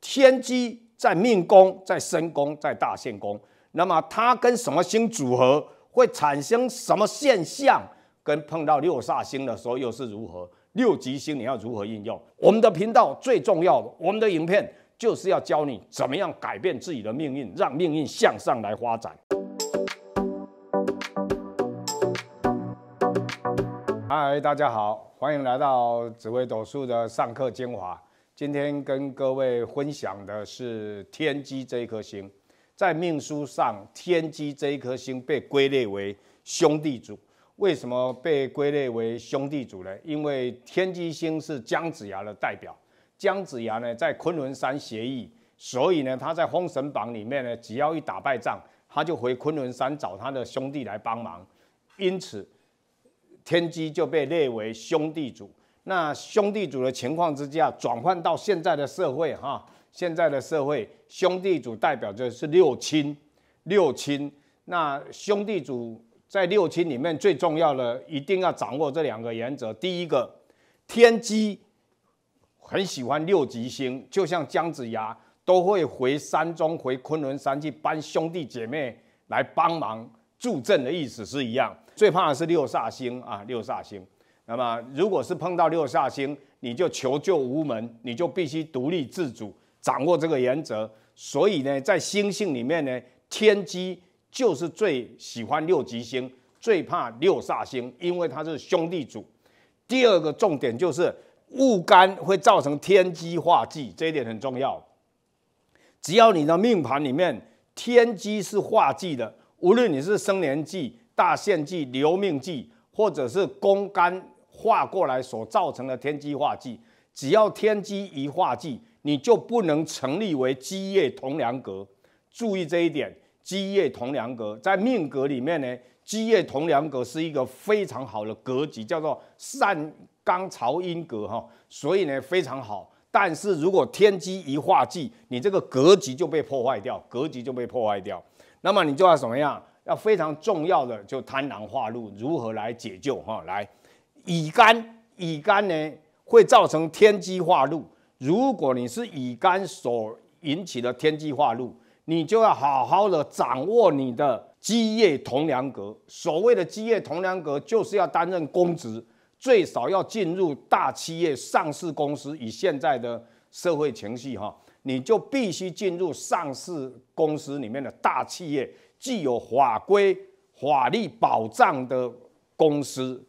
天机在命宫，在身宫，在大限宫。那么它跟什么星组合，会产生什么现象？跟碰到六煞星的时候又是如何？六吉星你要如何运用？我们的频道最重要的，我们的影片就是要教你怎么样改变自己的命运，让命运向上来发展。嗨，大家好，欢迎来到紫微斗数的上课精华。今天跟各位分享的是天机这一颗星。在命书上，天机这一颗星被归类为兄弟主。为什么被归类为兄弟主呢？因为天机星是姜子牙的代表。姜子牙呢，在昆仑山协议，所以呢，他在封神榜里面呢，只要一打败仗，他就回昆仑山找他的兄弟来帮忙。因此。天机就被列为兄弟组。那兄弟组的情况之下，转换到现在的社会哈，现在的社会兄弟组代表着是六亲，六亲。那兄弟组在六亲里面最重要的，一定要掌握这两个原则。第一个，天机很喜欢六吉星，就像姜子牙都会回山中，回昆仑山去帮兄弟姐妹来帮忙助阵的意思是一样。最怕的是六煞星啊！六煞星，那么如果是碰到六煞星，你就求救无门，你就必须独立自主，掌握这个原则。所以呢，在星性里面呢，天机就是最喜欢六吉星，最怕六煞星，因为它是兄弟主。第二个重点就是戊干会造成天机化忌，这一点很重要。只要你的命盘里面天机是化忌的，无论你是生年忌。大限忌、流命忌，或者是宫干化过来所造成的天机化忌，只要天机一化忌，你就不能成立为基业同梁格。注意这一点，基业同梁格在命格里面呢，基业同梁格是一个非常好的格局，叫做善刚朝阴格哈，所以呢非常好。但是如果天机一化忌，你这个格局就被破坏掉，格局就被破坏掉，那么你就要怎么样？要非常重要的就贪婪化禄，如何来解救？哈，来乙肝，乙肝呢会造成天机化禄。如果你是乙肝所引起的天机化禄，你就要好好的掌握你的基业同良格。所谓的基业同良格，就是要担任公职，最少要进入大企业、上市公司。以现在的社会情绪，哈，你就必须进入上市公司里面的大企业。具有法规法律保障的公司，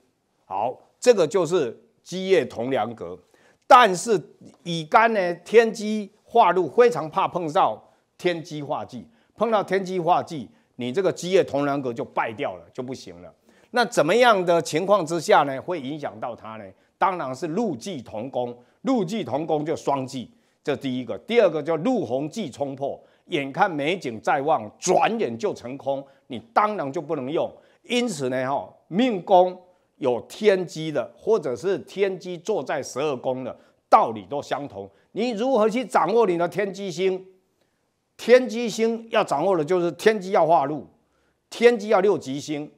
好，这个就是基业同良格。但是乙肝呢，天机化禄非常怕碰到天机化忌，碰到天机化忌，你这个基业同良格就败掉了，就不行了。那怎么样的情况之下呢，会影响到它呢？当然是禄忌同工，禄忌同工就双忌，这第一个。第二个叫禄红忌冲破。眼看美景在望，转眼就成空，你当然就不能用。因此呢，哈，命宫有天机的，或者是天机坐在十二宫的，道理都相同。你如何去掌握你的天机星？天机星要掌握的就是天机要化禄，天机要六吉星，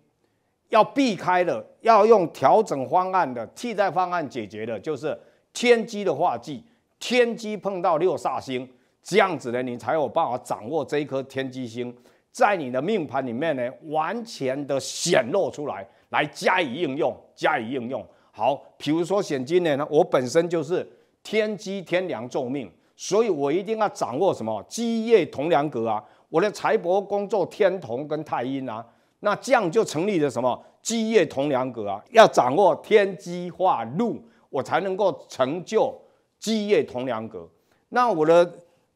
要避开的，要用调整方案的替代方案解决的，就是天机的化忌，天机碰到六煞星。这样子呢，你才有办法掌握这一颗天机星，在你的命盘里面呢，完全的显露出来，来加以应用，加以应用。好，比如说像今年呢，我本身就是天机天梁重命，所以我一定要掌握什么基业同梁格啊，我的财帛工作天同跟太阴啊，那这样就成立了什么基业同梁格啊，要掌握天机化禄，我才能够成就基业同梁格。那我的。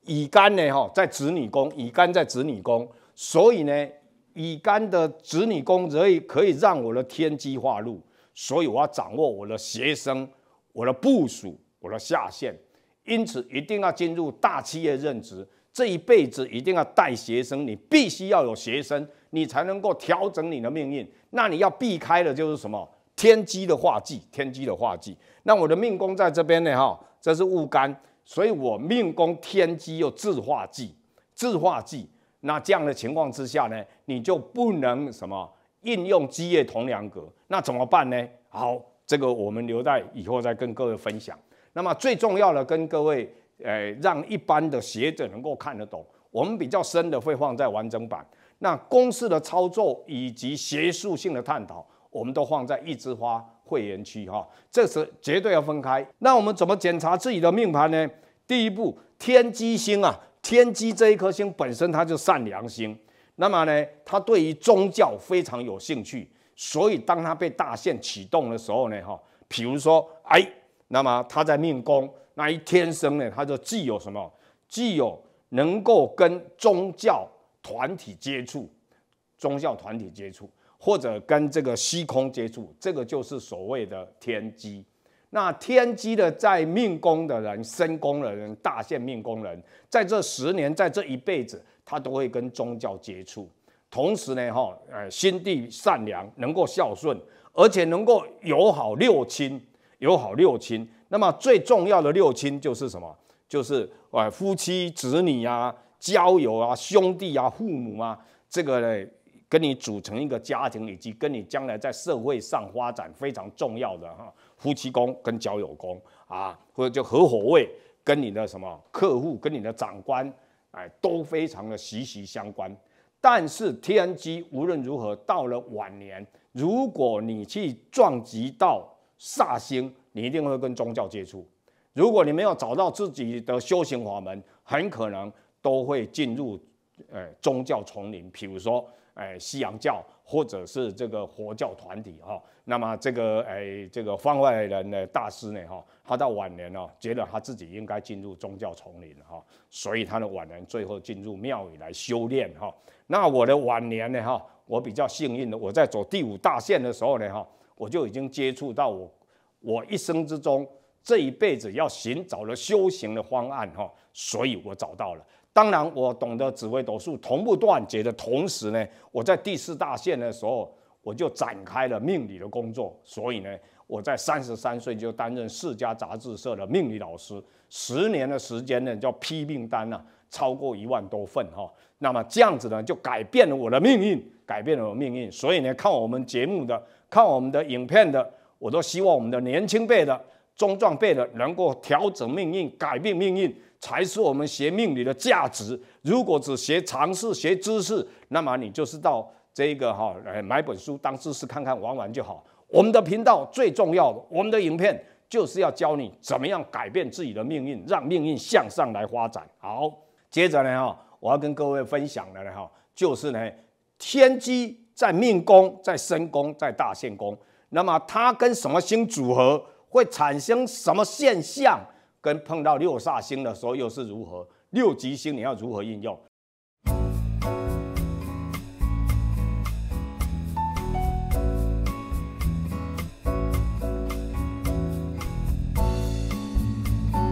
乙肝呢，哈，在子女宫，乙肝在子女宫，所以呢，乙肝的子女宫可以可以让我的天机化入，所以我要掌握我的学生、我的部署、我的下线，因此一定要进入大企业任职，这一辈子一定要带学生，你必须要有学生，你才能够调整你的命运。那你要避开的就是什么天机的化忌，天机的化忌。那我的命宫在这边呢，哈，这是戊干。所以我命宫天机又自化忌，自化忌，那这样的情况之下呢，你就不能什么应用基业同良格，那怎么办呢？好，这个我们留在以后再跟各位分享。那么最重要的跟各位，呃，让一般的学者能够看得懂，我们比较深的会放在完整版。那公式的操作以及学术性的探讨，我们都放在一枝花。会员区哈，这是绝对要分开。那我们怎么检查自己的命盘呢？第一步，天机星啊，天机这一颗星本身它就善良星，那么呢，它对于宗教非常有兴趣，所以当它被大限启动的时候呢，哈，比如说哎，那么他在命宫那一天生呢，他就既有什么？既有能够跟宗教团体接触，宗教团体接触。或者跟这个虚空接触，这个就是所谓的天机。那天机的在命宫的人、身宫的人、大限命宫人，在这十年，在这一辈子，他都会跟宗教接触。同时呢，哈，呃，心地善良，能够孝顺，而且能够友好六亲，友好六亲。那么最重要的六亲就是什么？就是呃，夫妻、子女啊，交友啊，兄弟啊，父母啊，这个呢。跟你组成一个家庭，以及跟你将来在社会上发展非常重要的哈，夫妻宫跟交友宫啊，或者叫合伙位，跟你的什么客户，跟你的长官，哎，都非常的息息相关。但是天机无论如何到了晚年，如果你去撞击到煞星，你一定会跟宗教接触。如果你没有找到自己的修行法门，很可能都会进入呃宗教丛林，譬如说。哎，西洋教或者是这个佛教团体哈，那么这个哎这个方外人的大师呢哈，他到晚年呢，觉得他自己应该进入宗教丛林哈，所以他的晚年最后进入庙宇来修炼哈。那我的晚年呢哈，我比较幸运的，我在走第五大线的时候呢哈，我就已经接触到我我一生之中这一辈子要寻找的修行的方案哈，所以我找到了。当然，我懂得指挥斗数同步断绝的同时呢，我在第四大线的时候，我就展开了命理的工作。所以呢，我在三十三岁就担任《世家》杂志社的命理老师，十年的时间呢，叫批命单呢，超过一万多份哈。那么这样子呢，就改变了我的命运，改变了我的命运。所以呢，看我们节目的，看我们的影片的，我都希望我们的年轻辈的。中状变了，能够调整命运、改变命运，才是我们学命理的价值。如果只学常识、学知识，那么你就是到这个哈来买本书当知识看看、玩玩就好。我们的频道最重要的，我们的影片就是要教你怎么样改变自己的命运，让命运向上来发展。好，接着呢哈，我要跟各位分享的呢哈，就是呢天机在命宫，在身宫，在大限宫，那么它跟什么星组合？会产生什么现象？跟碰到六煞星的时候又是如何？六吉星你要如何应用？